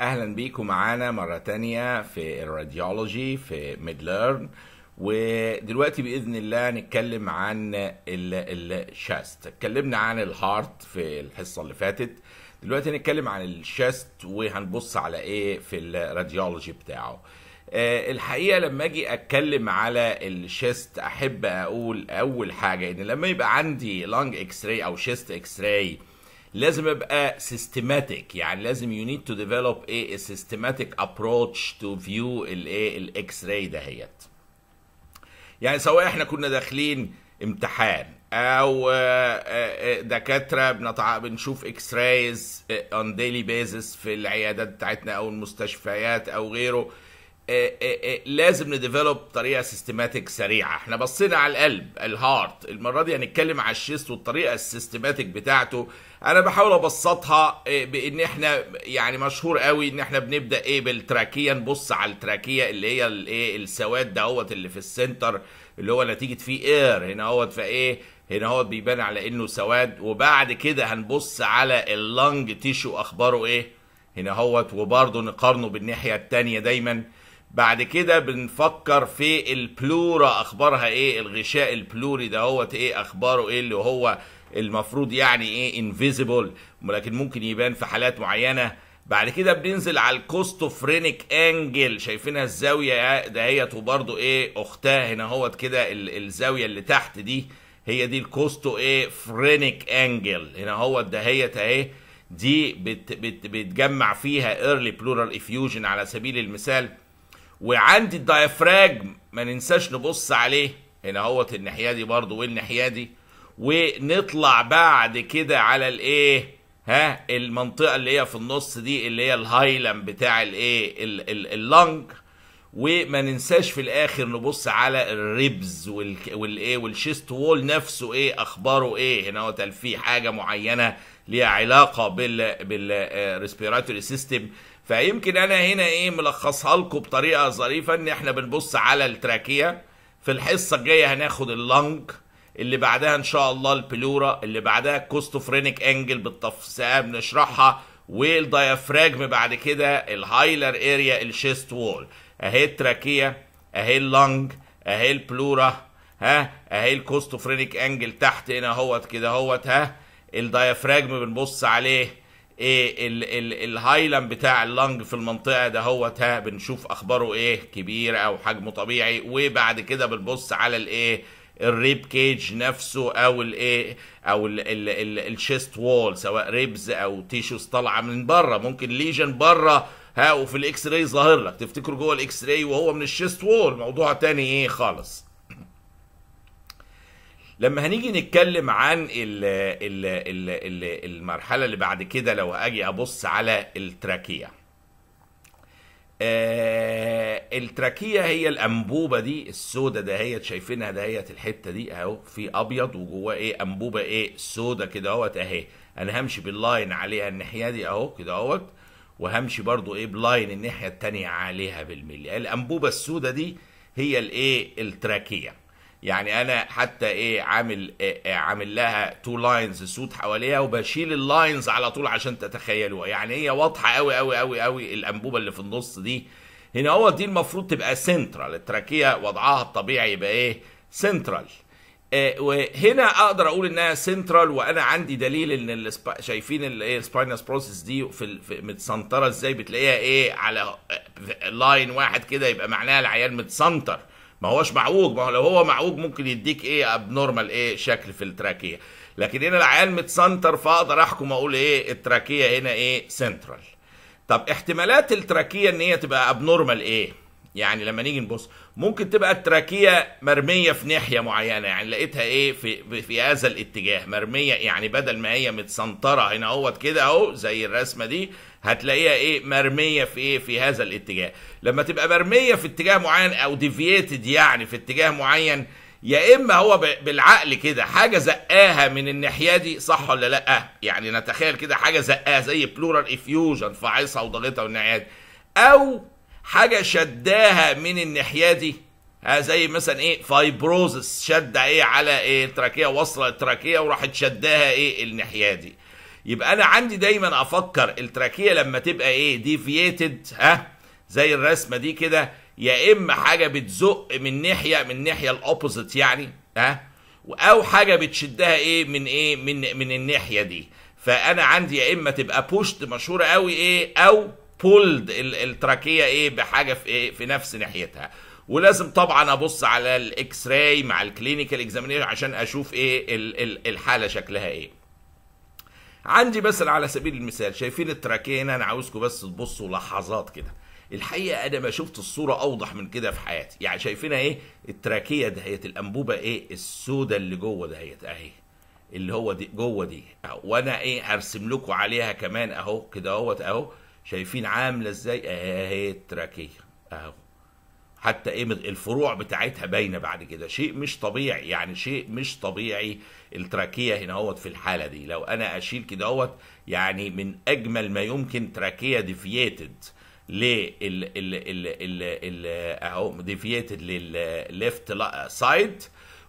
اهلا بيكم معانا مره تانية في الراديولوجي في ميد ليرن ودلوقتي باذن الله نتكلم عن الشاست اتكلمنا عن الهارت في الحصه اللي فاتت دلوقتي هنتكلم عن الشاست وهنبص على ايه في الراديولوجي بتاعه آه، الحقيقه لما اجي اتكلم على الشيست احب اقول اول حاجه ان لما يبقى عندي لانج اكس راي او شيست اكس راي لازم ابقى سيستماتيك يعني لازم يو نيد تو ديفلوب ايه سيستماتيك ابروتش تو فيو الايه الاكس راي دهيت يعني سواء احنا كنا داخلين امتحان او آه، آه، آه، دكاتره بنتع... بنشوف اكس رايز اون ديلي بيزس في العيادات بتاعتنا او المستشفيات او غيره إيه، إيه، إيه، لازم نديفلوب طريقه سيستماتيك سريعه احنا بصينا على القلب الهارت المره دي هنتكلم على الشيست والطريقه السيستماتيك بتاعته انا بحاول ابسطها بان احنا يعني مشهور قوي ان احنا بنبدا ايه بالتراكيه نبص على التراكيه اللي هي الايه السواد دهوت اللي في السنتر اللي هو نتيجه فيه اير هنا اهوت فايه هنا اهوت بيبان على انه سواد وبعد كده هنبص على اللنج تيشو اخباره ايه هنا اهوت وبرضه نقارنه بالناحيه الثانيه دايما بعد كده بنفكر في البلورا اخبارها ايه الغشاء البلوري ده هو ايه اخباره ايه اللي هو المفروض يعني ايه انفيزيبل ولكن ممكن يبان في حالات معينه بعد كده بننزل على الكوستوفرينيك انجل شايفينها الزاويه دهيت وبرده ايه اختها هنا هوت كده الزاويه اللي تحت دي هي دي الكوستو ايه فرينيك انجل هنا هوت دهيت اهي دي بت بت بتجمع فيها ايرلي بلورال افيوجن على سبيل المثال وعندي الدايفراجم ما ننساش نبص عليه هنا اهوت الناحيه دي برضو والناحيه دي ونطلع بعد كده على الايه ها المنطقه اللي هي في النص دي اللي هي الهايلم بتاع الايه اللنج وما ننساش في الاخر نبص على الريبز والايه والشيست وول نفسه ايه اخباره ايه هنا هو في حاجه معينه ليها علاقه بال بالريسبيراتوري سيستم فيمكن انا هنا ايه ملخصها لكم بطريقه ظريفه ان احنا بنبص على التراكيه في الحصه الجايه هناخد اللنج اللي بعدها ان شاء الله البلورا اللي بعدها الكوستوفرينيك انجل بالتفصيل بنشرحها والديافراجم بعد كده الهايلر اريا الشيست وول اهي التراكيه اهي اللنج اهي البلورا ها اهي الكوستوفرينيك انجل تحت هنا اهوت كده اهوت ها الديافراجم بنبص عليه ايه الهايلاند بتاع اللنج في المنطقه ده هو بنشوف اخباره ايه كبير او حجمه طبيعي وبعد كده بنبص على الايه الريب كيج نفسه او الايه او الشيست وول سواء ريبز او تيشوز طالعه من بره ممكن ليجن بره ها وفي الاكس راي ظاهر لك تفتكره جوه الاكس راي وهو من الشيست وول موضوع تاني ايه خالص لما هنيجي نتكلم عن الـ الـ الـ الـ المرحله اللي بعد كده لو اجي ابص على التراكيه آه التراكيه هي الانبوبه دي السودة دهيت شايفينها دهيت الحته دي اهو في ابيض وجواه ايه انبوبه ايه سودة كده اهوت اهي انا همشي باللاين عليها الناحيه دي اهو كده اهوت وهمشي برضو ايه بلاين الناحيه التانية عليها بالملي الانبوبه السودة دي هي الايه التراكيه يعني انا حتى ايه عامل إيه, إيه عامل لها تو لاينز سود حواليها وبشيل اللاينز على طول عشان تتخيلوها يعني هي واضحه قوي قوي قوي قوي الانبوبه اللي في النص دي هنا هو دي المفروض تبقى سنترال التراكيه وضعها الطبيعي يبقى ايه سنترال إيه وهنا اقدر اقول انها سنترال وانا عندي دليل ان السبا... شايفين السباينس بروسيس دي في, في متسنطره ازاي بتلاقيها ايه على لاين واحد كده يبقى معناها العيان متسنطر ما هوش معوج ما هو لو هو معوج ممكن يديك ايه ابنورمال ايه شكل في التراكيه لكن هنا العيال متسنتر فاقدر احكم اقول ايه التراكيه هنا ايه سنترال طب احتمالات التراكيه ان هي تبقى ابنورمال ايه يعني لما نيجي نبص ممكن تبقى التراكيه مرميه في ناحيه معينه يعني لقيتها ايه في في هذا الاتجاه مرميه يعني بدل ما هي متسنطره هنا اهوت كده اهو زي الرسمه دي هتلاقيها ايه مرميه في ايه في هذا الاتجاه لما تبقى مرميه في اتجاه معين او ديفييتد يعني في اتجاه معين يا اما هو بالعقل كده حاجه زقاها من الناحيه دي صح ولا لا يعني نتخيل كده حاجه زقاها زي بلورال افيوجن فعصها وضغطها والناحيه دي او حاجه شداها من الناحيه دي ها زي مثلا ايه فايبروزس شد ايه على ايه التراكيه وصل التراكيه وراحت شداها ايه الناحيه دي يبقى انا عندي دايما افكر التراكيه لما تبقى ايه ديفييتد ها زي الرسمه دي كده يا اما حاجه بتزق من ناحيه من ناحيه الاوبوزيت يعني ها او حاجه بتشدها ايه من ايه من من الناحيه دي فانا عندي يا اما تبقى بوشت مشهوره قوي ايه او بولد التراكيه ايه بحاجه في ايه في نفس ناحيتها ولازم طبعا ابص على الاكس راي مع الكلينيكال اكزامينيشن عشان اشوف ايه الحاله شكلها ايه عندي مثلا على سبيل المثال شايفين التراكيه هنا انا عاوزكم بس تبصوا لحظات كده الحقيقه انا ما شفت الصوره اوضح من كده في حياتي يعني شايفينها ايه التراكيه دهيت الانبوبه ايه السوداء اللي جوه دهيت اهي اللي هو دي جوه دي وانا ايه ارسم لكم عليها كمان اهو كده اهوت اهو شايفين عامله ازاي اهي التراكيه اهو حتى ايه الفروع بتاعتها باينه بعد كده شيء مش طبيعي يعني شيء مش طبيعي التراكيه هنا اهوت في الحاله دي لو انا اشيل كده اهوت يعني من اجمل ما يمكن تراكيه ديفييتد لل ال اهو ديفييتد للليفت سايد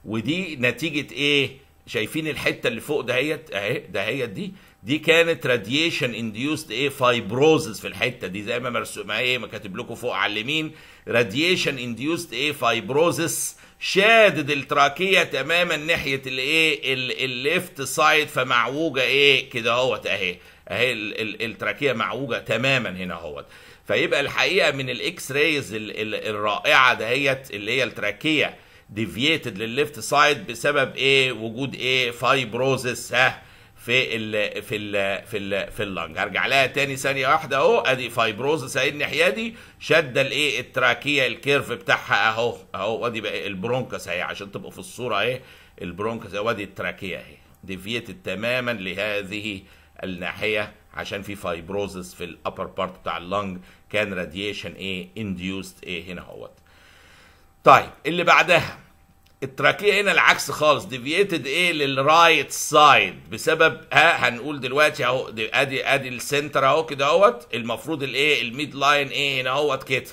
ودي نتيجه ايه شايفين الحته اللي فوق دهيت اهي دهيت دي دي كانت راديشن انديوست ايه فايبروزس في الحته دي زي ما مرسوم ايه ما كاتب لكم فوق على اليمين راديشن انديوست ايه فايبروزس شادد التراكيه تماما ناحيه الايه الليفت سايد فمعوجه ايه كده اهوت اهي اهي التراكيه معوجه تماما هنا اهوت فيبقى الحقيقه من الاكس رايز الرائعه دهيت اللي هي التراكيه ديفييتد للليفت سايد بسبب ايه وجود ايه فايبروزس ها في ال في ال في ال في اللنج هرجع لها تاني ثانيه واحده اهو ادي فايبروز اهي الناحيه دي شاده الايه التراكيه الكيرف بتاعها اهو اهو وادي بقى البرونكس اهي عشان تبقوا في الصوره اهي البرونكس وادي التراكيه اهي ديفيتد تماما لهذه الناحيه عشان في فايبروزس في الابر بارت بتاع اللنج كان راديشن ايه انديوست ايه هنا اهوت طيب اللي بعدها التراكيه هنا العكس خالص ديفييتد ايه للرايت سايد بسبب ها هنقول دلوقتي اهو ادي ادي السنتر اهو كده اهوت المفروض الايه الميد لاين ايه هنا اهوت كده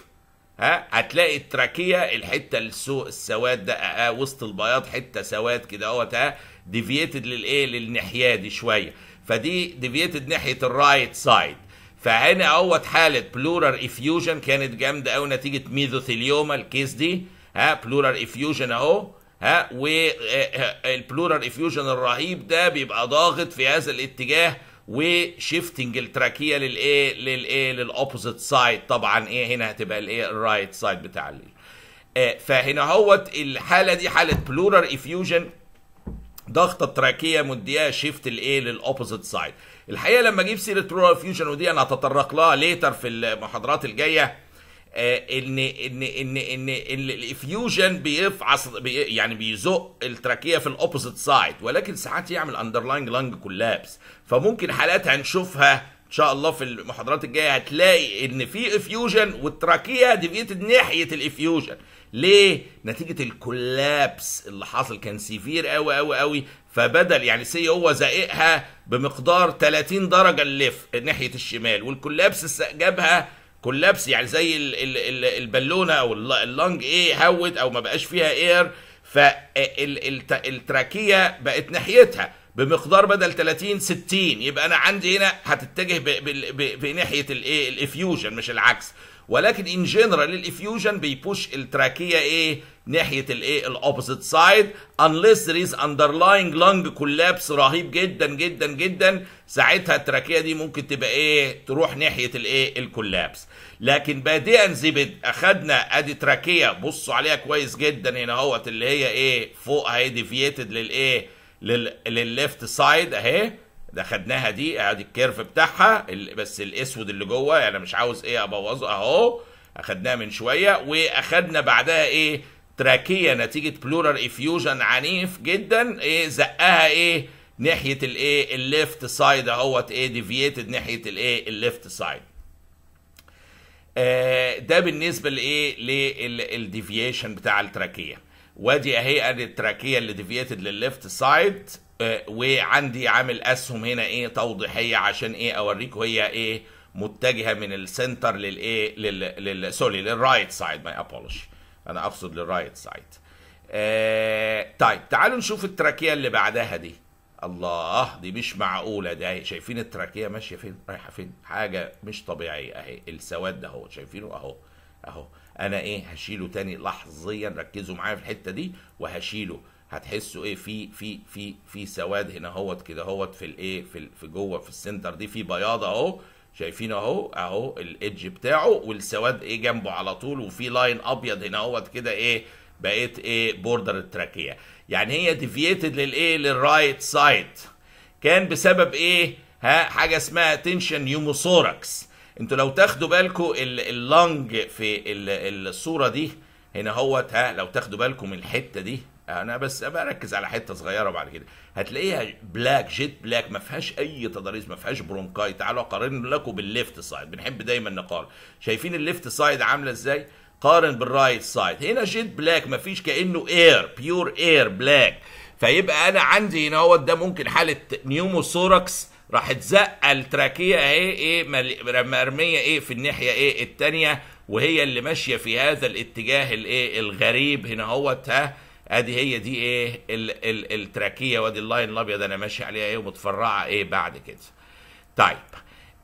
ها هتلاقي التراكيه الحته السو السواد ده اه،, اه وسط البياض حته سواد كده اهوت ها ديفييتد للايه للناحيه دي شويه فدي ديفييتد ناحيه الرايت سايد فهنا اهوت حاله بلورال افيوجن كانت جامده قوي نتيجه ميزوثيليوما الكيس دي ها بلورال افيوجن اهو ها والبلورال آه، آه، افيوجن الرهيب ده بيبقى ضاغط في هذا الاتجاه وشيفتنج التراكيه للايه للايه للاوبوزيت سايد طبعا ايه هنا هتبقى الايه الرايت سايد بتاع الليل آه، فهنا اهوت الحاله دي حاله بلورال افيوجن ضغطه تراكيه مديها شيفت الايه للاوبوزيت سايد الحقيقه لما اجيب سيره بلورال افيوجن ودي انا هتطرق لها ليتر في المحاضرات الجايه آه، ان ان ان ان الافيوجن بيفعص بي يعني بيزق التراكيه في الاوبوزيت سايد ولكن ساعات يعمل اندرلاينج لانج كولابس فممكن حالات هنشوفها ان شاء الله في المحاضرات الجايه هتلاقي ان في افيوجن والتراكيه ديفيتد ناحيه الافيوجن ليه نتيجه الكولابس اللي حاصل كان سيفير قوي قوي قوي فبدل يعني سي هو زائقها بمقدار 30 درجه اللف ناحيه الشمال والكولابس جابها كولابس يعني زي البالونه او اللنج ايه هوت او ما بقاش فيها اير فالتراكيه آه، بقت ناحيتها بمقدار بدل 30 60 يبقى انا عندي هنا هتتجه بناحيه الايه الافيوجن مش العكس ولكن ان جنرال الافيوجن بيبوش التراكيه ايه ناحيه الايه الاوبوزيت سايد unless there is underlying lung collapse رهيب جدا جدا جدا ساعتها التراكيه دي ممكن تبقى ايه تروح ناحيه الايه الكولابس لكن بادئا زبد اخدنا ادي تراكيه بصوا عليها كويس جدا هنا اهوت اللي هي ايه فوق اهي ديفييتد للايه للليفت سايد اهي ده خدناها دي ادي الكيرف بتاعها بس الاسود اللي جوه انا يعني مش عاوز ايه ابوظه اهو اخدناها من شويه واخدنا بعدها ايه تراكيه نتيجه بلورال افيوجن عنيف جدا ايه زقها ايه ناحيه الايه الليفت سايد اهوت ايه ديفييتد ناحيه الايه الليفت سايد آه، ده بالنسبه لايه للديفيشن بتاع التراكيه وادي اهي ادي التراكيه اللي ديفييتد للليفت سايد وعندي عامل اسهم هنا ايه توضيحيه عشان ايه اوريكم هي ايه متجهه من السنتر للايه لل سوري للرايت سايد ماي ابولوجي انا اقصد للرايت سايد آه طيب تعالوا نشوف التراكيه اللي بعدها دي الله دي مش معقوله ده شايفين التراكيه ماشيه فين رايحه فين حاجه مش طبيعيه اهي السواد ده اهو شايفينه اهو اهو انا ايه هشيله تاني لحظيا ركزوا معايا في الحته دي وهشيله هتحسوا ايه في في في في سواد هنا اهوت كده اهوت في الايه في في جوه في السنتر دي في بياض اهو شايفين اهو اهو الايدج بتاعه والسواد ايه جنبه على طول وفي لاين ابيض هنا اهوت كده ايه بقيت ايه بوردر التراكيه يعني هي ديفييتد للايه للرايت سايد كان بسبب ايه ها حاجه اسمها تنشن يوموثوركس انتوا لو تاخدوا بالكم اللنج في الصوره دي هنا اهوت ها لو تاخدوا بالكم من الحته دي انا بس بركز على حته صغيره بعد كده هتلاقيها بلاك جيت بلاك ما فيهاش اي تضاريس ما فيهاش برونكاي تعالوا اقارن لكم بالليفت سايد بنحب دايما نقارن شايفين الليفت سايد عامله ازاي قارن بالرايت سايد هنا جيت بلاك ما فيش كانه اير بيور اير بلاك فيبقى انا عندي هنا هو ده ممكن حاله نيوموثوركس راح تزق التراكيه اهي ايه مرميه ايه في الناحيه ايه الثانيه وهي اللي ماشيه في هذا الاتجاه الايه الغريب هنا هوت ها ادي هي دي ايه التراكيه وادي اللاين الابيض انا ماشي عليها ايه ومتفرعه ايه بعد كده طيب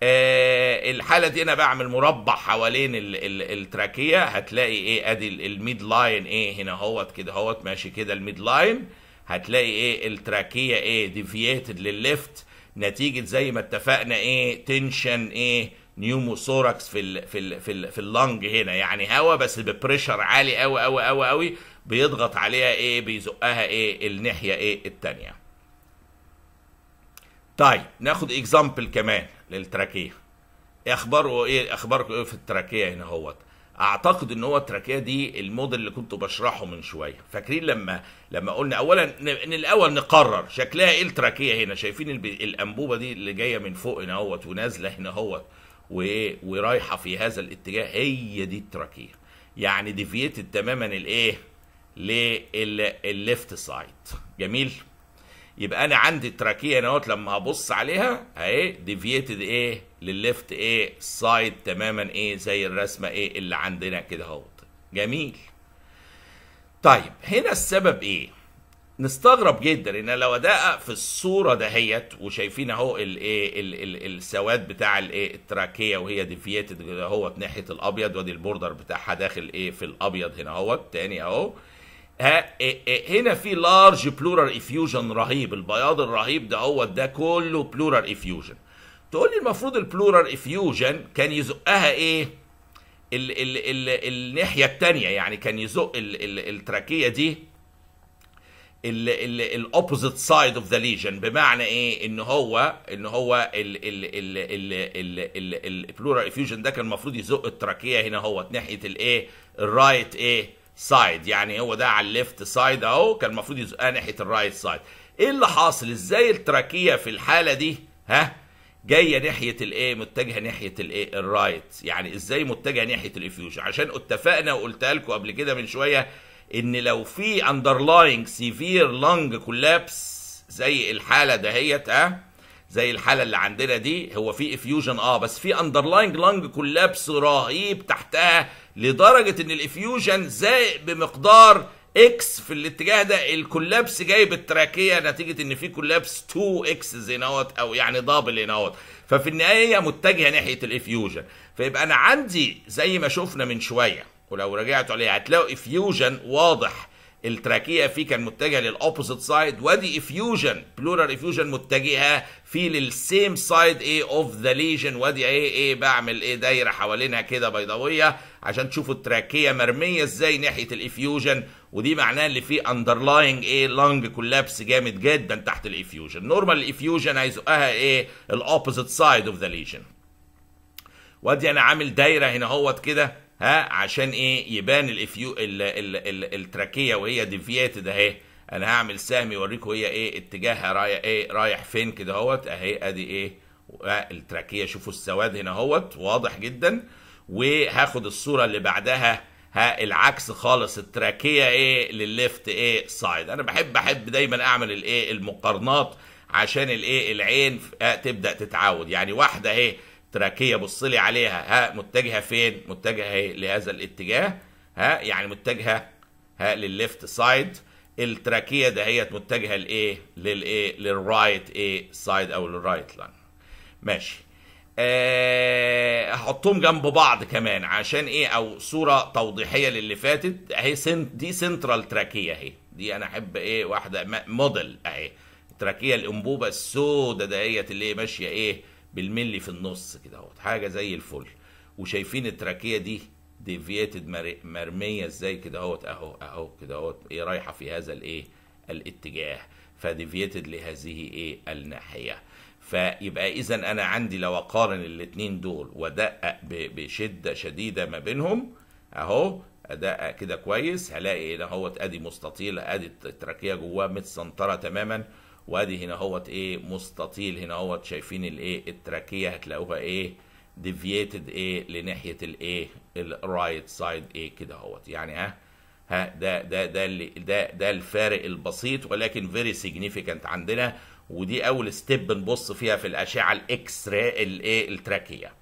آه الحاله دي انا بعمل مربع حوالين التراكيه هتلاقي ايه ادي الميد لاين ايه هنا اهوت كده اهوت ماشي كده الميد لاين هتلاقي ايه التراكيه ايه ديفييتد للليفت نتيجه زي ما اتفقنا ايه تنشن ايه نيوموثوركس في الـ في الـ في, في اللنج هنا يعني هوا بس ببريشر عالي قوي قوي قوي قوي بيضغط عليها ايه بيزقها ايه الناحيه ايه الثانيه طيب ناخد اكزامبل كمان للتراكيه اخباره ايه اخباركم ايه في التراكيه هنا اهوت اعتقد ان هو التراكيه دي الموديل اللي كنت بشرحه من شويه فاكرين لما لما قلنا اولا ان الاول نقرر شكلها ايه التراكيه هنا شايفين الانبوبه دي اللي جايه من فوق هنا اهوت ونازله هنا اهوت ورايحه في هذا الاتجاه هي دي التراكيه يعني ديفيتد تماما الايه للليفت سايد جميل يبقى انا عندي التراكيه هنا اهوت لما هبص عليها اهي ديفييتد ايه للليفت ايه سايد تماما ايه زي الرسمه ايه اللي عندنا كده اهوت جميل طيب هنا السبب ايه نستغرب جدا ان لو ادقق في الصوره دهيت وشايفين اهو الايه السواد بتاع الايه التراكيه وهي ديفييتد اهوت ناحيه الابيض وادي البوردر بتاعها داخل ايه في الابيض هنا اهوت تاني اهو ها هنا في لارج بلورال افيوجن رهيب البياض الرهيب ده هو ده كله بلورال افيوجن تقول لي المفروض البلورال افيوجن كان يزقها ايه ال ال ال الناحيه الثانيه يعني كان يزق التراكيه دي الاوبوزيت سايد اوف ذا ليجن بمعنى ايه ان هو ان هو البلورال افيوجن ده كان المفروض يزق التراكيه هنا اهوت ناحيه الايه الرايت ايه سايد يعني هو ده على الليفت سايد اهو كان المفروض يزقها آه، ناحيه الرايت سايد ايه اللي حاصل ازاي التراكيه في الحاله دي ها جايه ناحيه الايه متجهه ناحيه الايه الرايت يعني ازاي متجهه ناحيه الافيوجن عشان اتفقنا وقلتها لكم قبل كده من شويه ان لو في اندرلاينج سيفير لانج كولابس زي الحاله دهيت ها زي الحاله اللي عندنا دي هو في افيوجن اه بس في اندرلاينج لانج كولابس رهيب تحتها لدرجه ان الافيوجن زائق بمقدار اكس في الاتجاه ده الكولابس جاي بالتراكيه نتيجه ان في كولابس 2 اكس نوت او يعني دبل نوت ففي النهايه متجهه ناحيه الافيوجن فيبقى انا عندي زي ما شفنا من شويه ولو رجعتوا عليها هتلاقوا افيوجن واضح التراكيه فيه كان متجه للاوبوزيت سايد وادي افيوجن بلورال افيوجن متجهه في للسيم سايد ايه اوف ذا ليجن وادي ايه ايه بعمل ايه دايره حوالينها كده بيضاويه عشان تشوفوا التراكيه مرميه ازاي ناحيه الافيوجن ودي معناه ان في اندرلاينج ايه لانج كولابس جامد جدا تحت الافيوجن نورمال الافيوجن هيزقها ايه الاوبوزيت سايد اوف ذا ليجن وادي انا عامل دايره هنا اهوت كده ها عشان ايه يبان الافيو التراكيه وهي ديفياتد اهي انا هعمل سهم يوريكم هي ايه اتجاهها رايح ايه رايح فين كده اهوت اهي ادي ايه التراكيه شوفوا السواد هنا اهوت واضح جدا وهاخد الصوره اللي بعدها ها العكس خالص التراكيه ايه للليفت ايه سايد انا بحب احب دايما اعمل الايه المقارنات عشان الايه العين آه، تبدا تتعود يعني واحده اهي تراكيه بص لي عليها ها متجهه فين متجهه لهذا الاتجاه ها يعني متجهه ها للليفت سايد التراكيه دهيت متجهه لايه للايه للرايت ايه سايد او للرايت لاين ماشي آه، هحطهم جنب بعض كمان عشان ايه او صوره توضيحيه للي فاتت اهي سنت دي سنترال تراكيه اهي دي انا احب ايه واحده موديل اهي تراكيه الانبوبه السوداء دهيت اللي ماشيه ايه بالملي في النص كده اهوت حاجه زي الفل وشايفين التراكيه دي ديفيتد مرميه ازاي كده اهوت اهو اهو كده اهوت ايه رايحه في هذا الايه الاتجاه فديفيتد لهذه ايه الناحيه فيبقى اذا انا عندي لو اقارن الاثنين دول وادقق بشده شديده ما بينهم اهو ادقق كده كويس هلاقي ان اهوت ادي مستطيل ادي التراكيه جواه متسنطره تماما وادي هنا اهوت ايه مستطيل هنا اهوت شايفين الايه التراكيه هتلاقوها ايه ديفييتد ايه لناحيه الايه الرايت سايد ايه كده اهوت يعني ها ها ده ده ده اللي ده ده الفارق البسيط ولكن فيري سيجنيفيكانت عندنا ودي اول ستيب نبص فيها في الاشعه الاكس راي الايه التراكيه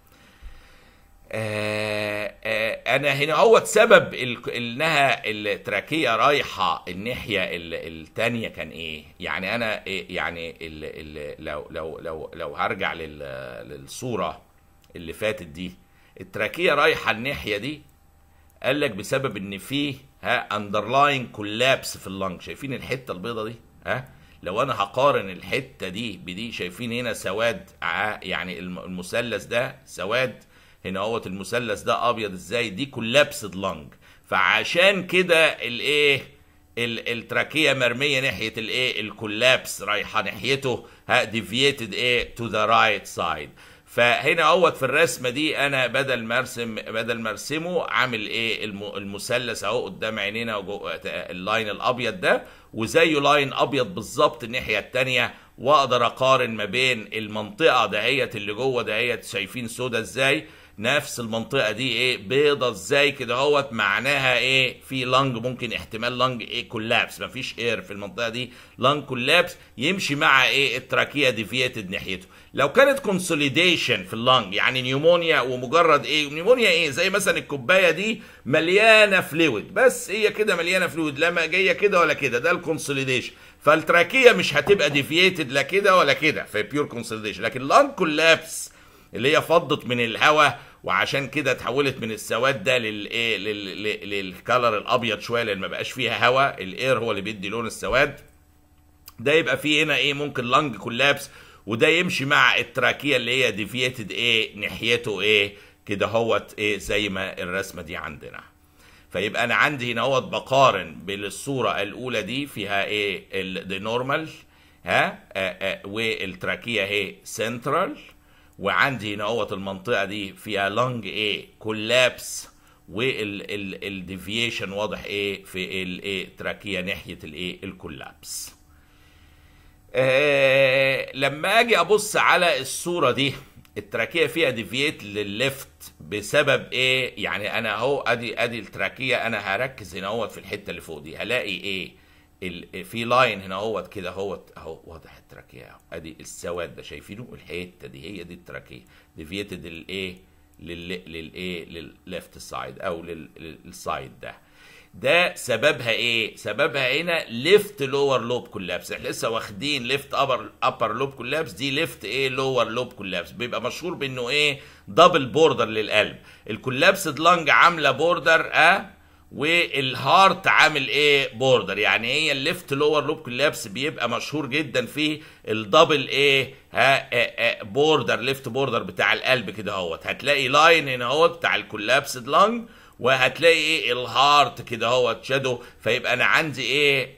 آه، آه، انا هنا هو سبب انها التراكيه رايحه الناحيه الثانيه كان ايه يعني انا إيه يعني الـ الـ لو لو لو لو هرجع للصوره اللي فاتت دي التراكيه رايحه الناحيه دي قال لك بسبب ان فيه ها اندرلاين كولابس في اللنج شايفين الحته البيضه دي ها لو انا هقارن الحته دي بدي شايفين هنا سواد يعني المثلث ده سواد هنا اهوت المثلث ده ابيض ازاي دي كولابسد لانج فعشان كده الايه التراكيه مرميه ناحيه الايه الكولابس رايحه ناحيته ديفييتد ايه تو ذا رايت سايد فهنا اهوت في الرسمه دي انا بدل ما ارسم بدل ما ارسمه عامل ايه المثلث اهو قدام عينينا اللاين الابيض ده وزيه لاين ابيض بالظبط الناحيه الثانيه واقدر اقارن ما بين المنطقه دهيت اللي جوه دهيت شايفين سودا ازاي نفس المنطقه دي ايه بيضه ازاي كده اهوت معناها ايه في لانج ممكن احتمال لانج ايه كولابس مفيش اير في المنطقه دي لانج كولابس يمشي مع ايه التراكيه ديفيتد ناحيته لو كانت كونسوليديشن في اللانج يعني نيومونيا ومجرد ايه نيومونيا ايه زي مثلا الكوبايه دي مليانه فلويد بس هي إيه كده مليانه فلويد لا جايه كده ولا كده ده الكونسوليديشن فالتراكيه مش هتبقى ديفيتد لا كده ولا كده في بيور كونسوليديشن لكن لانج كولابس اللي هي فضت من الهواء وعشان كده اتحولت من السواد ده للايه للكلر الابيض شويه لان ما بقاش فيها هواء الاير هو اللي بيدي لون السواد ده يبقى فيه هنا ايه ممكن لانج كولابس وده يمشي مع التراكيه اللي هي ديفيتد ايه ناحيته ايه كده هوت ايه زي ما الرسمه دي عندنا فيبقى انا عندي هنا هوت بقارن بالصوره الاولى دي فيها ايه النورمال ها آآ آآ والتراكيه اهي سنترال وعندي هنا اهوت المنطقه دي فيها لونج ايه كولابس والديفيشن واضح ايه في الايه تراكيه ناحيه الايه الكولابس آه لما اجي ابص على الصوره دي التراكيه فيها ديفييت للليفت بسبب ايه يعني انا اهو ادي ادي التراكيه انا هركز هنا اهوت في الحته اللي فوق دي هلاقي ايه في لاين هنا اهوت كده اهوت اهو واضح التراكيه اهو ادي السواد ده شايفينه الحته دي هي دي التراكيه ديفيتد للايه للايه للليفت سايد او للسايد ده ده سببها ايه سببها هنا ليفت لور لوب كولابس احنا لسه واخدين ليفت ابر ابر لوب كولابس دي ليفت ايه لور لوب كولابس بيبقى مشهور بانه ايه دبل بوردر للقلب الكولابسد لانج عامله بوردر اه والهارت عامل ايه بوردر يعني ايه الليفت لور لوب كولابس بيبقى مشهور جدا في الدبل ايه ها بوردر ليفت بوردر بتاع القلب كده اهوت هتلاقي لاين هنا اهوت بتاع الكولابسد لانج وهتلاقي ايه الهارت كده اهوت شادو فيبقى انا عندي ايه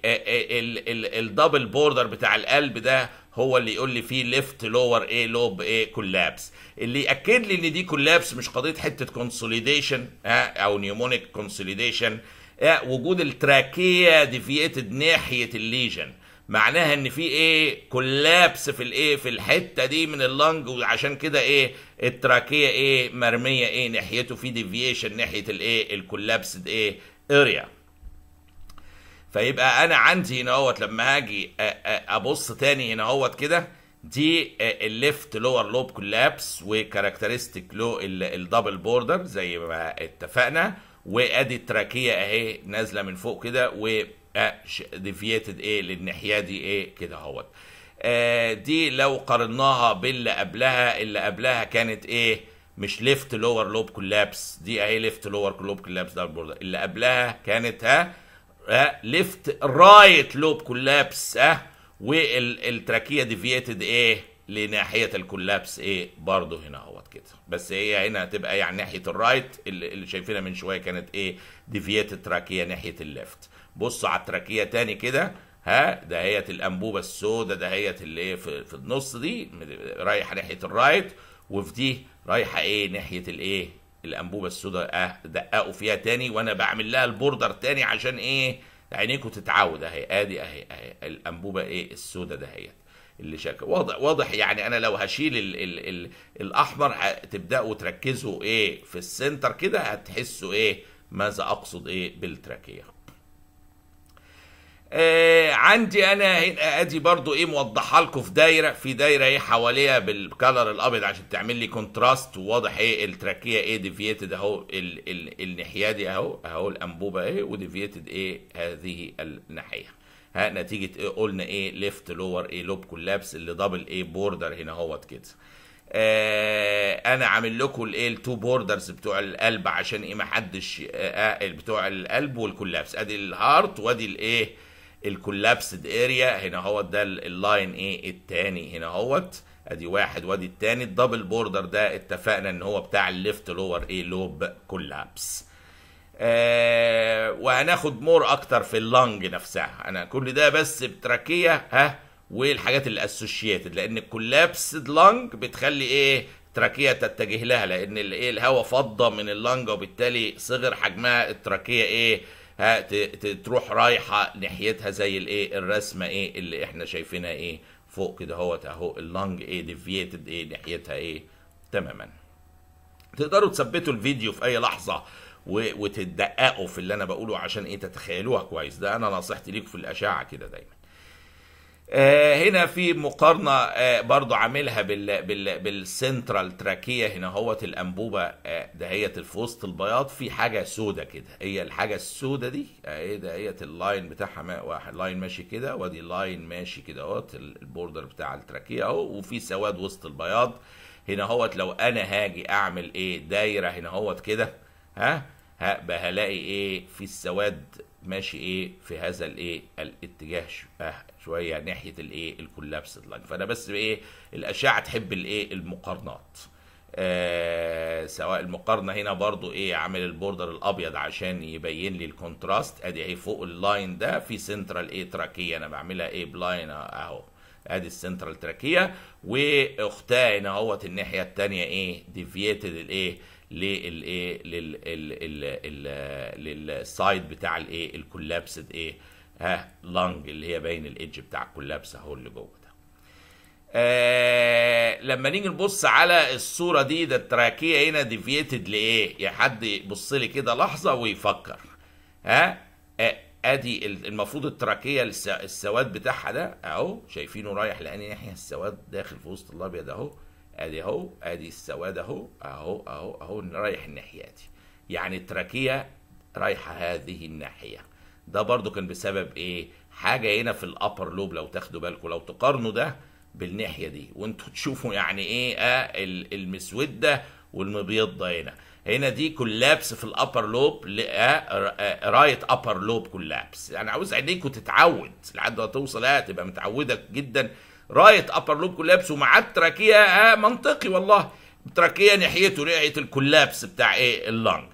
الدبل بوردر بتاع القلب ده هو اللي يقول لي فيه ليفت لور ايه لوب ايه كولابس اللي ياكد لي ان دي كولابس مش قضيه حته كونسوليديشن او نيومونيك كونسوليديشن آه، وجود التراكيه ديفييتد ناحيه الليجن معناها ان في ايه كولابس في الايه في الحته دي من اللنج وعشان كده ايه التراكيه ايه مرميه ايه ناحيته في ديفيشن ناحيه الايه الكولابس ايه اريا فيبقى انا عندي هنا اهوت لما هاجي ابص تاني هنا اهوت كده دي الليفت لور لوب كولابس وكاركترستيك لو الدبل بوردر زي ما اتفقنا وادي التراكيه اهي نازله من فوق كده و ديفييتد ايه للناحيه دي ايه كده اهوت دي لو قارناها باللي قبلها اللي قبلها كانت ايه مش ليفت لور لوب كولابس دي اهي ليفت لور لوب كولابس دبل بوردر اللي قبلها كانت ها ها ليفت رايت لوب كولابس ها والتراكيه ديفيتد ايه لناحيه الكولابس ايه برضه هنا اهوت كده بس هي إيه هنا هتبقى يعني ناحيه الرايت اللي شايفينها من شويه كانت ايه ديفيتد تراكيه ناحيه الليفت بصوا على التراكيه تاني كده ها ده هي الانبوبه السوداء ده هي اللي ايه في, في النص دي رايحه ناحيه الرايت وفي دي رايحه ايه ناحيه الايه الانبوبه السوداء آه، دققوا فيها تاني وانا بعمل لها البوردر تاني عشان ايه عينيكم تتعود اهي ادي اهي اهي الانبوبه ايه السوداء دهيت اللي شكل واضح واضح يعني انا لو هشيل الـ الـ الـ الاحمر تبداوا تركزوا ايه في السنتر كده هتحسوا ايه ماذا اقصد ايه بالتراكيه آه عندي انا هنا ادي برضو ايه موضحه لكم في دايره في دايره ايه حواليها بالكلر الابيض عشان تعمل لي كونتراست وواضح ايه التراكيه ايه ديفيتد اهو ال ال الناحيه دي اهو اهو الانبوبه ايه وديفيتد ايه هذه الناحيه ها نتيجه ايه قلنا ايه ليفت لور ايه لوب كولابس اللي دبل ايه بوردر هنا اهوت كده آه انا عامل لكم الايه التو بوردرز بتوع القلب عشان ايه ما حدش آه, آه، بتوع القلب والكولابس ادي الهارت وادي الايه الكولابسد اريا هنا هو ده اللاين ايه التاني هنا اهوت ادي واحد وادي التاني الدبل بوردر ده اتفقنا ان هو بتاع الليفت لور ايه لوب كولابس آه وهناخد مور اكتر في اللنج نفسها انا كل ده بس بتراكيه ها والحاجات الاسوشيتد لان الكولابس لنج بتخلي ايه التراكيه تتجه لها لان ايه الهواء فضه من اللنج وبالتالي صغر حجمها التراكيه ايه ها تروح رايحه ناحيتها زي الايه الرسمه ايه اللي احنا شايفينها ايه فوق كده اهوت اهو اللنج ايه ديفييتد ايه ناحيتها ايه تماما تقدروا تثبتوا الفيديو في اي لحظه وتدققوا في اللي انا بقوله عشان ايه تتخيلوها كويس ده انا نصيحتي ليكم في الاشعه كده دايما آه، هنا في مقارنة آه، برضو عاملها بالسنترال تراكية هنا هوت الأنبوبة آه، دهيت في وسط البياض في حاجة سودة كده هي الحاجة السودة دي اهي إيه دهيت اللاين بتاعها واحد لاين ماشي كده وادي لاين ماشي كده اهوت البوردر بتاع التراكية اهو وفي سواد وسط البياض هنا هوت لو أنا هاجي أعمل إيه دايرة هنا هوت كده ها, ها هلاقي إيه في السواد ماشي ايه في هذا الايه الاتجاه آه، شويه ناحيه الايه الكولابس لاين فانا بس ايه الاشعه تحب الايه المقارنات آه سواء المقارنه هنا برضو ايه عامل البوردر الابيض عشان يبين لي الكونتراست ادي ايه فوق اللاين ده في سنترال ايه تراكيه انا بعملها ايه بلاين اهو ادي السنترال تراكيه واختها هنا اهوت الناحيه الثانيه ايه ديفييتد الايه للايه للسايد بتاع الايه الكولابسد ايه ها لانج اللي هي باين الايدج بتاع الكولابس اهو اللي جوه ده آه لما نيجي نبص على الصوره دي ده التراكيه هنا ديفيتد لايه يا حد يبص لي كده لحظه ويفكر ها آه ادي المفروض التراكيه السواد بتاعها ده اهو شايفينه رايح لاني ناحيه السواد داخل في وسط الابيض اهو ادي اهو ادي السواد اهو اهو اهو اهو رايح الناحيه دي يعني التراكيه رايحه هذه الناحيه ده برضو كان بسبب ايه حاجه هنا في الابر لوب لو تاخدوا بالكم لو تقارنوا ده بالناحيه دي وانتوا تشوفوا يعني ايه آه المسود ده والمبيض ده هنا هنا دي كولابس في الابر لوب آه، آه، رايت ابر لوب كولابس انا عاوز عينيكوا تتعود لحد ما توصل آه، تبقى متعوده جدا رايت ابر لوب كولابس ومعاه آه منطقي والله تراكية ناحيته ناحية الكولابس بتاع ايه اللنج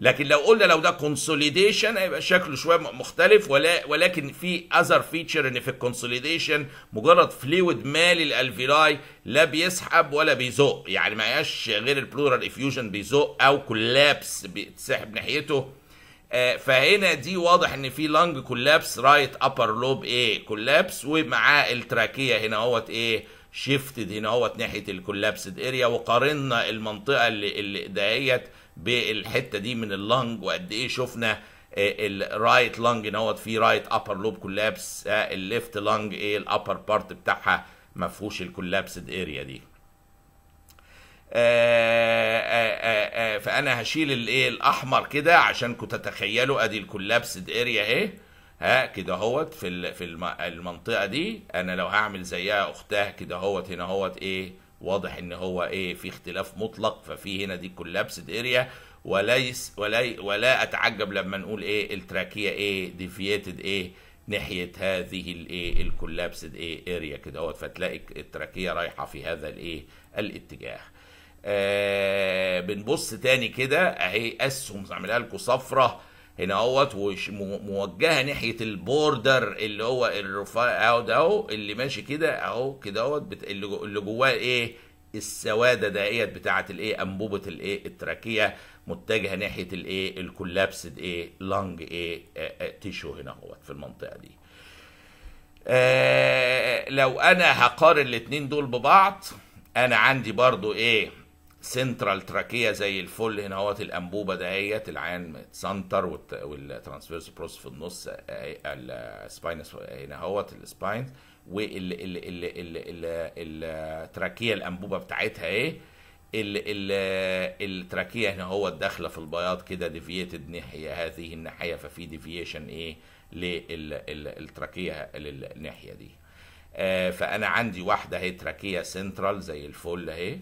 لكن لو قلنا لو ده كونسوليديشن هيبقى شكله شويه مختلف ولا ولكن في اذر فيتشر ان في الكونسوليديشن مجرد فلويد مالي الالفيلاي لا بيسحب ولا بيزق يعني ما هياش غير البلورال افيوجن بيزق او كولابس بيتسحب ناحيته آه، فهنا دي واضح ان في لانج كولابس رايت ابر لوب ايه كولابس ومعاه التراكيه هنا اهوت ايه شيفتد هنا اهوت ناحيه الكولابسد اريا وقارنا المنطقه اللي, اللي دهيت بالحته دي من اللانج وقد ايه شفنا آه، الرايت لانج هنا اهوت في رايت ابر لوب كولابس الليفت لانج ايه الابر بارت بتاعها ما فيهوش الكولابسد اريا دي آه، آه، آه، فانا هشيل الايه الاحمر كده عشان كنت تتخيلوا ادي الكولابسد اريا اهي ها كده اهوت في في المنطقه دي انا لو هعمل زيها اختها كده اهوت هنا اهوت ايه واضح ان هو ايه في اختلاف مطلق ففي هنا دي كولابسد اريا وليس ولا ولا اتعجب لما نقول ايه التراكيه ايه ديفييتد ايه ناحيه هذه الايه الكولابسد ايه اريا كده اهوت فتلاقي التراكيه رايحه في هذا الايه الاتجاه آه، بنبص تاني كده اهي اسهم عاملها لكم صفره هنا اهوت موجهه ناحيه البوردر اللي هو الرفاع اهو ده اهو اللي ماشي كده اهو كده اهوت اللي جواه ايه السواده دهيت بتاعه الايه انبوبه الايه التراكيه متجهه ناحيه الايه الكولابسد ايه لانج ايه آه، آه، تيشو هنا اهوت في المنطقه دي آه لو انا هقارن الاثنين دول ببعض انا عندي برضو ايه سنترال تراكيه زي الفل هنا اهوت الانبوبه دهيت العين متسنتر والترانسفيرس بروس في النص آه، آه، السباينس إيه هنا اهوت السباينس والتراكيه الانبوبه بتاعتها ايه التراكيه هنا هو داخله في البياض كده ديفييتد ناحيه هذه الناحيه ففي ديفيشن ايه للتراكيه للناحيه دي آه، فانا عندي واحده اهي تراكيه سنترال زي الفل اهي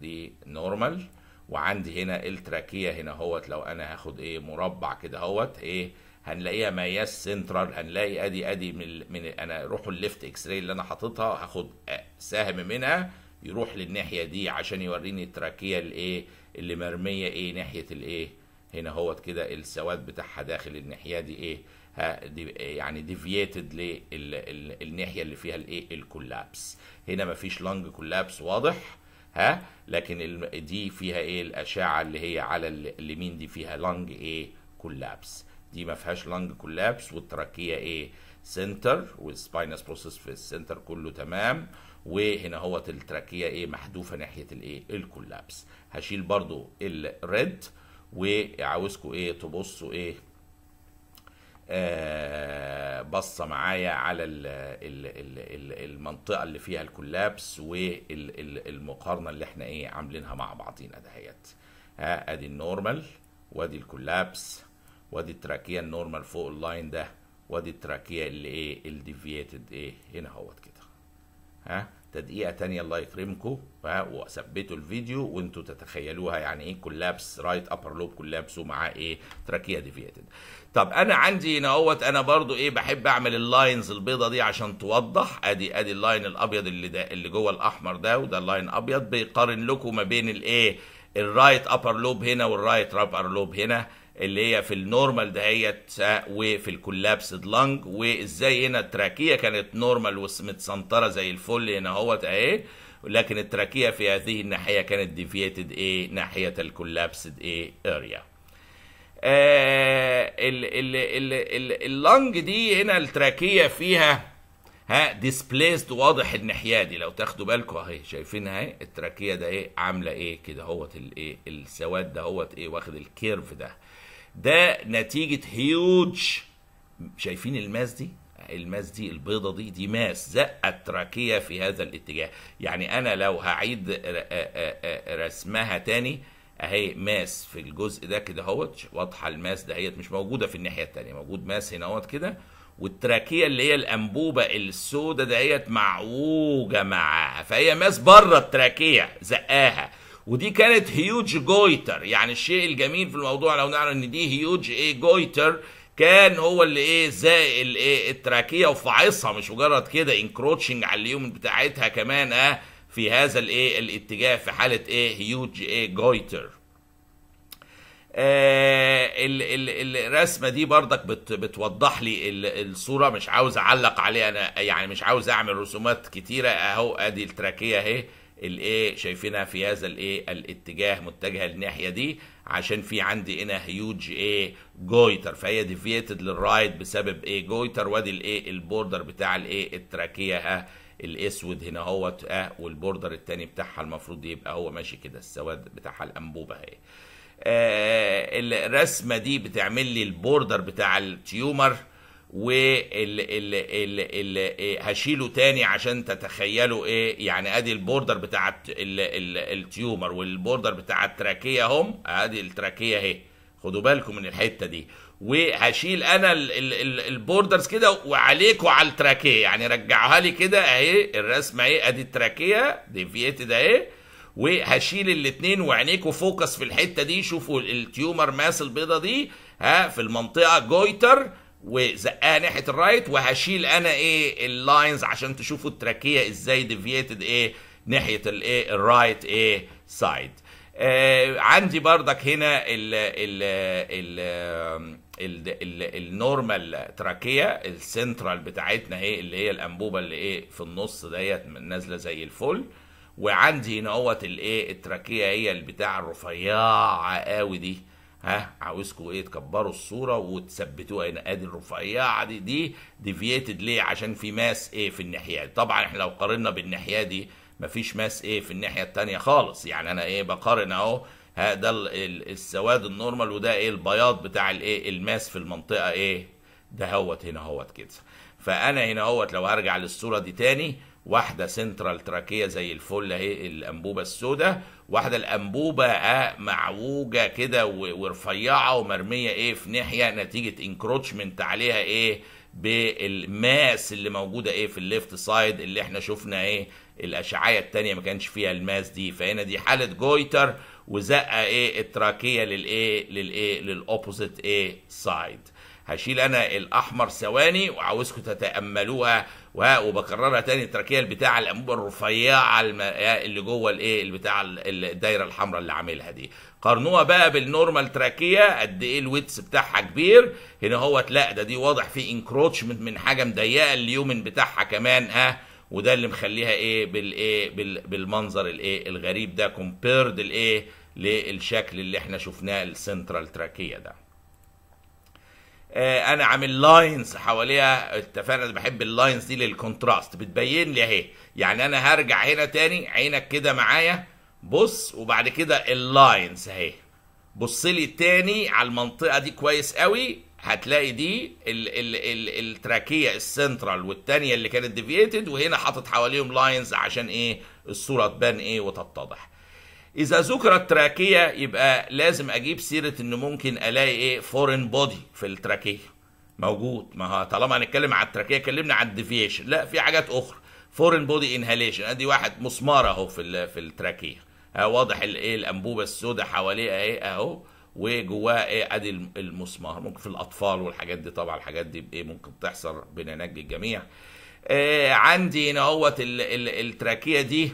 دي نورمال وعندي هنا التراكيه هنا اهوت لو انا هاخد ايه مربع كده اهوت ايه هنلاقيها مياس سنترال هنلاقي ادي ادي من, من انا روح الليفت اكس راي اللي انا حاططها هاخد آه، سهم منها يروح للناحيه دي عشان يوريني التراكيه الايه اللي مرميه ايه ناحيه الايه هنا اهوت كده السواد بتاعها داخل الناحيه دي ايه دي يعني ديفييتد للناحيه اللي فيها الايه الكولابس هنا مفيش لانج كولابس واضح ها لكن دي فيها ايه الاشعه اللي هي على اليمين دي فيها لانج ايه كولابس دي ما فيهاش لانج كولابس والتراكيه ايه سنتر والسباينس بروسس في السنتر كله تمام وهنا هو التراكيه ايه محذوفه ناحيه الايه الكولابس هشيل برضو الريد وعاوزكم ايه تبصوا ايه آه، بصه معايا على المنطقه اللي فيها الكولابس والمقارنه اللي احنا ايه عاملينها مع بعضينا دهيت ادي النورمال وادي الكولابس وادي التراكيه النورمال فوق اللاين ده وادي التراكيه اللي ايه الديفييتد ايه هنا اهوت كده ها تدقيقه تانية الله يكرمكم وثبتوا الفيديو وانتوا تتخيلوها يعني ايه كولابس رايت ابر لوب كولابس ومعاه ايه تراكيا ديفيتد طب انا عندي هنا اهوت انا برضو ايه بحب اعمل اللاينز البيضه دي عشان توضح ادي ادي اللاين الابيض اللي ده اللي جوه الاحمر ده وده اللاين ابيض بيقارن لكم ما بين الايه الرايت ابر لوب هنا والرايت ابر لوب هنا اللي هي في النورمال دهيت وفي الكولابسد لانج وازاي هنا التراكيه كانت نورمال ومتسنطره زي الفل هنا اهوت اهي لكن التراكيه في هذه الناحيه كانت ديفيتد ايه ناحيه الكولابسد ايه اريا اللانج دي هنا التراكيه فيها ها ديسبليسد واضح الناحيه دي لو تاخدوا بالكم اهي شايفينها اهي التراكيه ده ايه عامله ايه كده اهوت الايه السواد ده اهوت ايه واخد الكيرف ده ده نتيجه هيوج شايفين الماس دي الماس دي البيضة دي دي ماس زقة تراكية في هذا الاتجاه يعني أنا لو هعيد رسمها تاني اهي ماس في الجزء ده كده اهوت واضحه الماس دهيت مش موجوده في الناحيه الثانيه موجود ماس هنا اهوت كده والتراكيه اللي هي الانبوبه السوداء دهيت معوجه معاها فهي ماس بره التراكيه زقاها ودي كانت هيوج جويتر يعني الشيء الجميل في الموضوع لو نعلم ان دي هيوج ايه جويتر كان هو اللي ايه زائل الايه التراكيه وفعصها مش مجرد كده انكروتشنج على اليوم بتاعتها كمان اه في هذا الايه الاتجاه في حاله ايه هيوج ايه جويتر آه الرسمه دي بردك بت بتوضح لي الصوره مش عاوز اعلق عليها انا يعني مش عاوز اعمل رسومات كتيره اهو ادي التراكيه اهي الايه شايفينها في هذا الايه الاتجاه متجهه للناحيه دي عشان في عندي هنا هيوج ايه جويتر فهي ديفيتد للرايت بسبب ايه جويتر وادي الايه البوردر بتاع الايه التراكيه ها الاسود هنا اهوت اه والبوردر الثاني بتاعها المفروض يبقى هو ماشي كده السواد بتاعها الانبوبه اهي آه، الرسمه دي بتعمل لي البوردر بتاع التيومر وهشيله تاني عشان تتخيلوا ايه يعني ادي البوردر بتاع التيومر والبوردر بتاع التراكيه هم ادي التراكيه اهي خدوا بالكم من الحته دي وهشيل انا البوردرز كده وعليكوا على التراكيه يعني رجعوها لي كده اهي الرسمه اهي ادي التراكيه ديفيتد اهي وهشيل الاثنين وعينيكوا فوكس في الحته دي شوفوا التيومر ماس البيضه دي ها في المنطقه جويتر وزقها ناحيه الرايت وهشيل انا ايه اللاينز عشان تشوفوا التراكيه ازاي ديفييتد ايه ناحيه الايه الرايت ايه سايد آه، عندي بردك هنا ال ال ال النورمال تراكيه السنترال بتاعتنا ايه اللي هي الانبوبه اللي ايه في النص ديت نازله زي الفل وعندي هنا اهوت الايه التراكيه هي اللي بتاع الرفيعه قوي دي ها عاوزكم ايه تكبروا الصوره وتثبتوها هنا ادي الرفيعه دي دي ديفييتد ليه عشان في ماس ايه في الناحيه دي طبعا احنا لو قارنا بالناحيه دي مفيش ماس ايه في الناحيه الثانيه خالص يعني انا ايه بقارن اهو ها ده السواد النورمال وده ايه البياض بتاع الايه الماس في المنطقه ايه ده هوت هنا هوت كده فانا هنا هوت لو هرجع للصوره دي تاني واحده سنترال تراكيه زي الفل اهي الانبوبه السوداء واحده الانبوبه آه معوجه كده ورفيعه ومرميه ايه في ناحيه نتيجه انكروتشمنت عليها ايه بالماس اللي موجوده ايه في الليفت سايد اللي احنا شفنا ايه الاشعاعيه الثانيه ما كانش فيها الماس دي فهنا دي حاله جويتر وزقه ايه التراكيه للايه للايه للاوبوزيت ايه سايد هشيل انا الاحمر ثواني وعاوزكم تتاملوها وبكررها تاني التراكيه بتاع الانبوبه الرفيعه اللي جوه الايه البتاع الدايره الحمراء اللي عاملها دي قارنوها بقى بالنورمال تراكيه قد ايه الويتس بتاعها كبير هنا هو لا ده دي واضح في انكروتشمنت من حاجه مضيقه اليومن بتاعها كمان ها وده اللي مخليها ايه بالايه بالمنظر الايه الغريب ده كومبيرد الايه للشكل اللي احنا شفناه السنترال تراكيه ده آه، انا عامل لاينز حواليها اتفقنا انا بحب اللاينز دي للكونتراست بتبين لي اهي يعني انا هرجع هنا تاني عينك كده معايا بص وبعد كده اللاينز اهي بص لي تاني على المنطقه دي كويس قوي هتلاقي دي التراكيه السنترال والتانيه اللي كانت ديفييتد وهنا حاطط حواليهم لاينز عشان ايه الصوره تبان ايه وتتضح اذا ذكرت تراكيه يبقى لازم اجيب سيره ان ممكن الاقي ايه فورين بودي في التراكيه موجود ما هو طالما هنتكلم على التراكيه كلمنا على الديفيشن لا في حاجات اخرى فورين بودي انهاليشن ادي واحد مسمار اهو في في التراكيه آه، واضح الايه الانبوبه السوداء حواليه اهي اهو وجواه ايه ادي المسمار ممكن في الاطفال والحاجات دي طبعا الحاجات دي ايه ممكن تحصل بننجي الجميع إيه عندي هنا اهوت التراكيه دي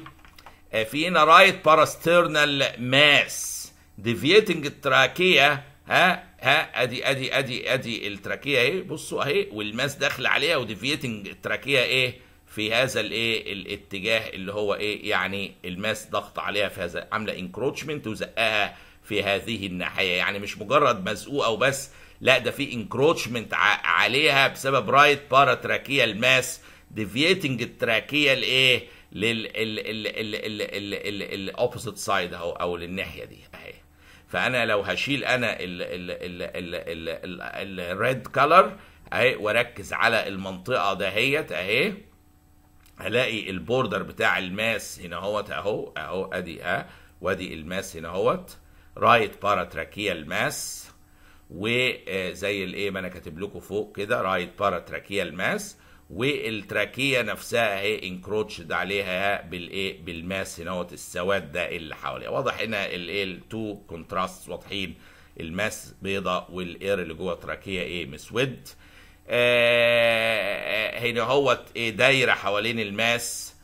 فينا رايت باراسترنال ماس ديفيتنج التراكيه ها ها ادي ادي ادي ادي التراكيه اهي بصوا اهي والماس داخله عليها وديفيتنج التراكيه ايه في هذا الايه الاتجاه اللي هو ايه يعني الماس ضغط عليها في هذا عامله انكروتشمنت وزقها في هذه الناحيه يعني مش مجرد مزقوقه وبس لا ده في انكروتشمنت عليها بسبب رايت بارا الماس ديفيتنج التراكيه الايه للاوبوزيت سايد اهو او للناحيه دي اهي فانا لو هشيل انا الريد كلر اهي واركز على المنطقه دهيت اهي هلاقي البوردر بتاع الماس هنا اهوت اهو اهو ادي اه وادي الماس هنا اهوت رايت باراتراكيال ماس وزي الايه ما انا كاتب لكم فوق كده رايت باراتراكيال ماس والتراكيه نفسها اهي انكروتشد عليها بالايه بالماس هنا السواد ده اللي حواليها واضح هنا الايه التو كونتراست واضحين الماس بيضاء والاير اللي جوه التراكيه ايه مسود آه،, آه هنا هوت ايه دايره حوالين الماس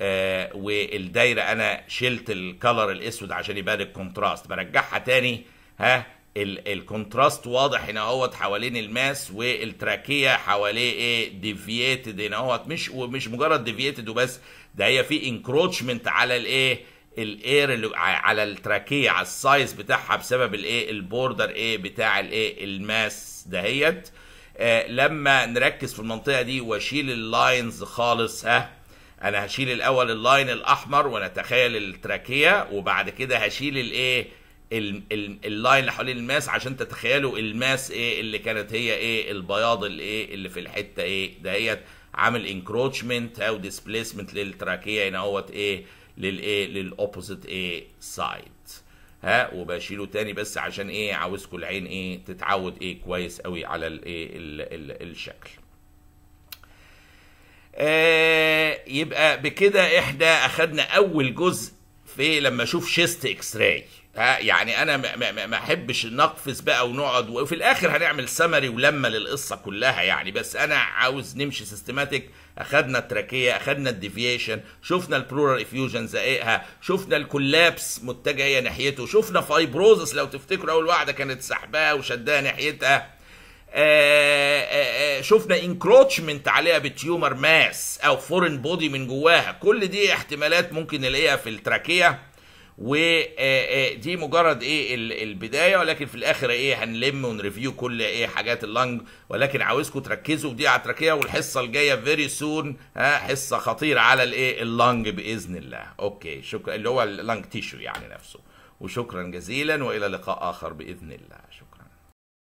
آه والدايره انا شلت الكلر الاسود عشان يبان الكونتراست برجعها تاني ها ال الكونتراست واضح هنا اهوت حوالين الماس والتراكيه حواليه ايه ديفييتد هنا اهوت مش ومش مجرد ديفييتد وبس ده هي في انكروتشمنت على الايه الاير اللي على التراكيه على السايز بتاعها بسبب الايه البوردر ايه بتاع الايه الماس دهيت آه لما نركز في المنطقه دي واشيل اللاينز خالص ها انا هشيل الاول اللاين الاحمر ونتخيل التراكيه وبعد كده هشيل الايه اللاين اللي حوالين الماس عشان تتخيلوا الماس ايه اللي كانت هي ايه البياض الايه اللي في الحته ايه دهيت عامل انكروتشمنت او ديسبليسمنت للتراكيه هنا اهوت ايه للايه للاوبوزيت ايه سايد ها وبشيله تاني بس عشان ايه عاوزكم العين ايه تتعود ايه كويس قوي على الايه الشكل آه يبقى بكده احنا اخدنا اول جزء في لما اشوف شيست اكس راي يعني انا ما احبش نقفز بقى ونقعد وفي الاخر هنعمل سمري ولمه للقصه كلها يعني بس انا عاوز نمشي سيستماتيك اخذنا التراكيه اخذنا الديفيشن شفنا البلورال افيوجن زائقها شفنا الكولابس متجهه ناحيته شفنا فايبروزس لو تفتكروا اول واحده كانت سحباها وشدها ناحيتها آآ آه، آآ آه، آه، شفنا انكروتشمنت عليها بتيومر ماس او فورين بودي من جواها كل دي احتمالات ممكن نلاقيها في التراكيه ودي آه، آه، مجرد ايه البدايه ولكن في الاخر ايه هنلم ونريفيو كل ايه حاجات اللنج ولكن عاوزكم تركزوا في دي على التركيه والحصه الجايه فيري سون ها حصه خطيره على الايه اللنج باذن الله اوكي شكرا اللي هو اللنج تيشو يعني نفسه وشكرا جزيلا والى لقاء اخر باذن الله